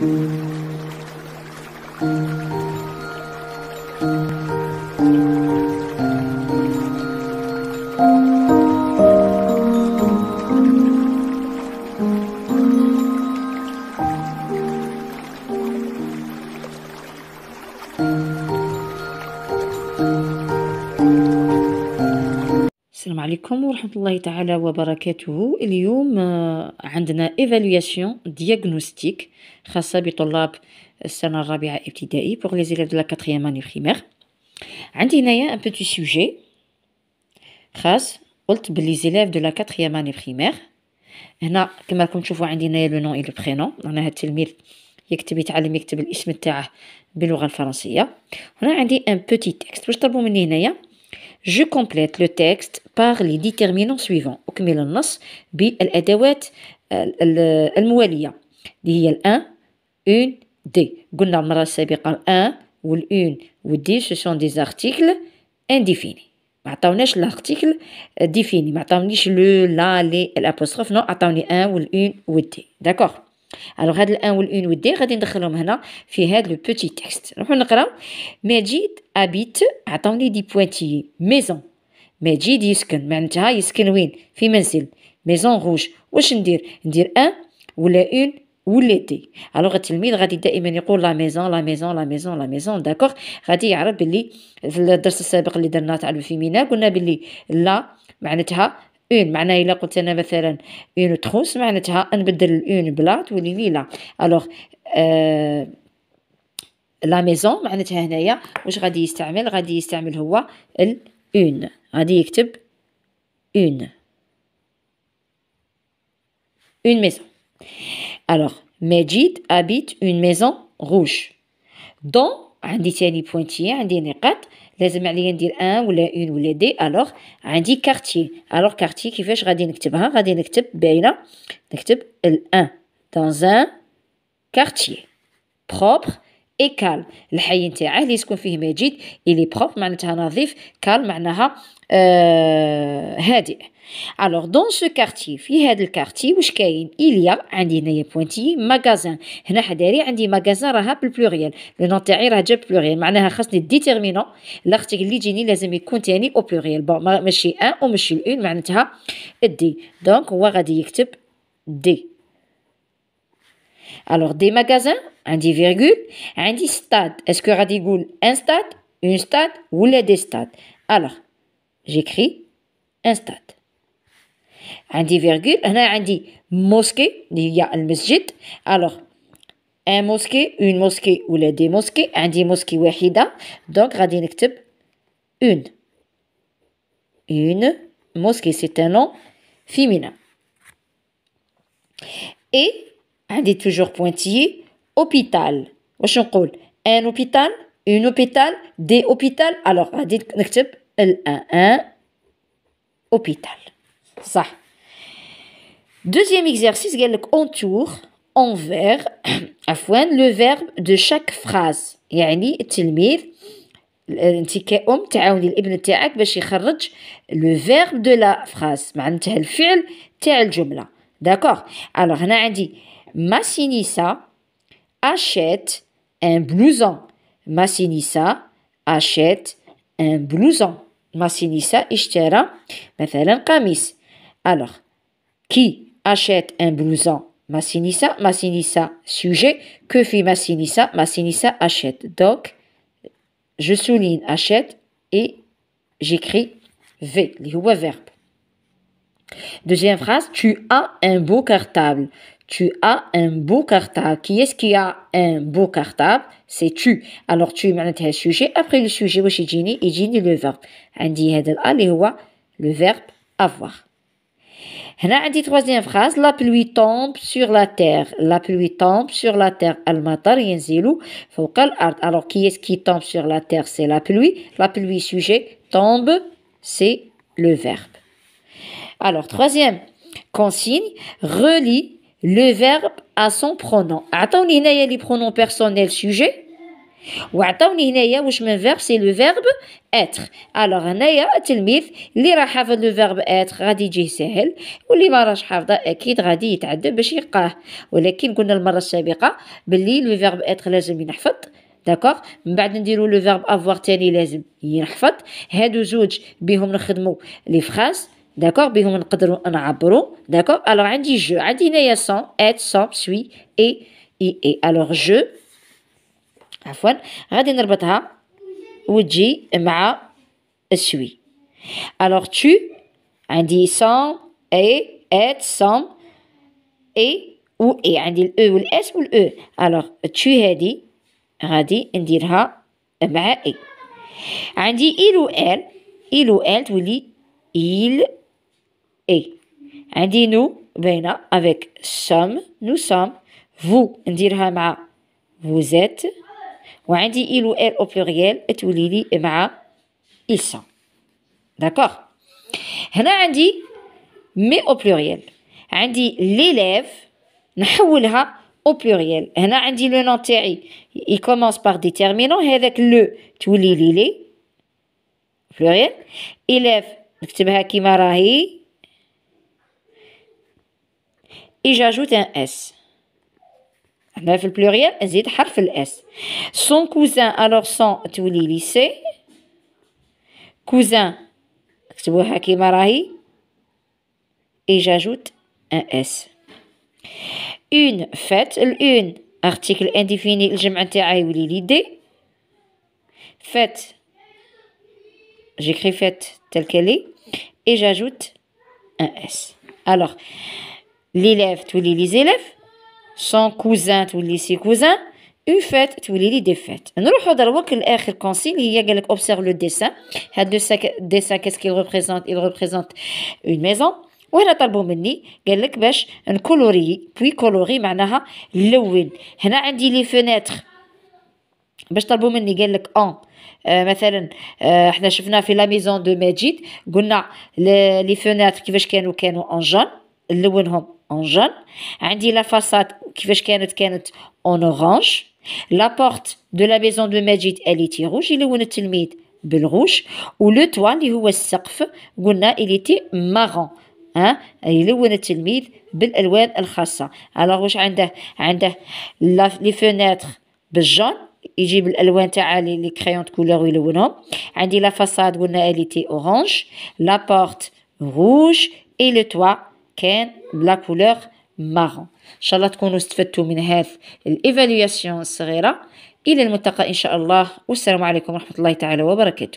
Thank you. عليكم ورحمة الله تعالى وبركاته اليوم آه، عندنا ايفالوياسيون دياغنوستيك خاصة بطلاب السنة الرابعة ابتدائي بوغ لي زيلاف دو لا كاتريام اني بريمير عندي هنايا ان بوتي سوجي خاص قلت بلي زيلاف دو لا كاتريام اني بريمير هنا كما راكم تشوفوا عندي هنايا لو نون اي لو برينون انا هاد التلميذ يكتب يتعلم يكتب الاسم تاعه باللغة الفرنسية هنا عندي ان بوتي تكست واش طلبوا مني هنايا Je complète le texte par les déterminants suivants. أكمل النص بالأدوات الموالية اللي هي une دي قلنا المرة السابقة des, ce والدي سو سون دي زارتيكل انديفيني ما عطاوناش لارتيكل ديفيني ما عطاونيش لو لا لي نو عطاوني D'accord الوغ هاد الان والان والدي غادي ندخلهم هنا في هاد لو بوتي تيكست نروحو نقراو ماجد ابيت عطاوني دي بوانتيي ميزون ماجد يسكن معناتها يسكن وين في منزل ميزون غوج واش ندير ندير ان ولا اون ولا دي الوغ التلميذ غادي دائما يقول لا ميزون لا ميزون لا ميزون لا ميزون داكوغ غادي يعرف باللي في الدرس السابق اللي درنا تاع الفيمينا قلنا باللي لا معناتها اون معناها الا قلت انا مثلا اون تخوس معناتها نبدل اون بلا تولي فيلا الوغ آه، لا ميزون معناتها هنايا واش غادي يستعمل غادي يستعمل هو الاون غادي يكتب اون اون ميزون الوغ مجيد ابيت اون ميزون rouge. دون عندي تاني بوينتيي عندي نقاط لازم عليا ندير ان ولا اون ولا دي الوغ عندي كارتي الوغ كارتي كيفاش غادي نكتبها غادي نكتب باينه نكتب الان دون ان كارتي بروبر ايكال الحي نتاعه اللي يسكن فيه مجيد الي بروف معناتها نظيف كال معناها آه هادئ الوغ دون سو كارتي في هذا الكارتي واش كاين اليا عندي هنايا بوانتي ماغازان هنا حداري عندي ماغازان راها بالبلوريال لو نون تاعي راه جا بلوريال معناها خاصني ديتيرمينون لاختيك اللي يجيني لازم يكون تاني او بلوريال بون ماشي ان ومشي الاون معناتها دي دونك هو غادي يكتب دي Alors des magasins, un عندي virgule, عندي stade. Est-ce que غادي un stade, une stade ou les des stades Alors, j'écris un stade. عندي virgule, un عندي mosquée a un mosquée. Alors, un mosquée, une mosquée ou les des mosquées, عندي mosquée واحدة. Donc غادي une. Une mosquée, c'est un nom féminin. Et on hein, dit toujours pointillé « hôpital. un hôpital, une hôpital, des hôpitales. Alors, on dit un hôpital. Ça. Deuxième exercice on tourne envers le verbe de chaque phrase. Euh, um, Il y a un telmède. On dit d'accord. Alors. يخرج. le a phrase. Massinissa achète un blouson. Massinissa achète un blouson. Massinissa achète un kamis. Alors, qui achète un blouson Massinissa, Massinissa, sujet. Que fait Massinissa Massinissa achète. Donc, je souligne achète et j'écris V, les verbe. Deuxième phrase, tu as un beau cartable tu as un beau cartable. Qui est-ce qui a un beau cartable C'est tu. Alors tu un un sujet. Après le sujet, واش يجيني يجيني le verbe. J'ai هذا le verbe avoir. dit troisième phrase la pluie tombe sur la terre la pluie tombe sur la terre ينزل فوق alors qui est-ce qui tombe sur la terre c'est la pluie la pluie sujet tombe c'est le verbe alors troisième consigne relie لو فيرب ا سون برونون عطاوني هنايا لي برونون بيرسونيل سوجي وعطاوني هنايا واش من فيرب سي لو فيرب اتر الوغ هنايا التلميذ اللي راه حافظ لو فيرب اتر غادي يجيه ساهل واللي ما راهش حافظه اكيد غادي يتعدى باش يلقاه ولكن قلنا المره السابقه باللي لو فيرب اتر لازم ينحفظ داكوغ من بعد نديرو لو فيرب افوار تاني لازم ينحفظ هادو زوج بهم نخدمو لي فراس داكوغ بهم نقدروا نعبروا داكوغ الوغ عندي جو عندي هنايا سون ات سون سوي اي اي اي الوغ جو عفوا غادي نربطها وتجي مع سوي الوغ تو عندي سون اي ات سون اي و اي عندي الاو e والاس والاو الوغ e. تو هادي غادي نديرها مع اي عندي ايل و إل ايل و إل تولي ايل et. Indi nous, avec sommes, nous sommes, vous, indirha ma, vous êtes, ou indi il ou elle au pluriel, et tout lili, et ma, ils sont. D'accord on dit, mais au pluriel. dit, l'élève, n'houlha au pluriel. on dit, le nom terri, il commence par déterminant, avec le, tout lili, pluriel. Élève, n'ktibha kimarahi, pluriel j'ajoute un S. Ben, le pluriel, S. Son cousin, alors son, tu Cousin, tu Et j'ajoute un S. Une fête, une, article indéfini, le jemante Tu l'idée. Fête, j'écris fête telle qu'elle est. Et j'ajoute un S. Alors, ليلاف تولي لي زيليف سون كوزان تولي سي كوزان اون فيت تولي لي دي فات نروحو دروك لاخر كونسيل هي قالك اوبسيرف لو ديسان هاد لو ساك ديسان كاسكي كيل ريبريزونت il ريبريزونت اون ميزون وهنا طلبوا مني قال لك باش نكولوري بوي كولوري معناها نلون هنا عندي لي فينيتر باش طلبوا مني قال لك اون مثلا آه احنا شفنا في لا ميزون دو ماجيد قلنا لي فينيتر كيفاش كانوا كانوا اون جون en jaune. La façade qui en orange. La porte de la maison de Majid, elle était rouge. était le toit, il était marron. Elle était rouge. Alors, les fenêtres, elle était jaune. Elle était rouge. Elle était rouge. Elle était rouge. Elle était rouge. Elle était était rouge. Elle était marron. était rouge. كان بلا كولور مارون ان شاء الله تكونوا استفدتوا من هذه الايفالياسيون الصغيره الى الملتقى ان شاء الله والسلام عليكم ورحمه الله تعالى وبركاته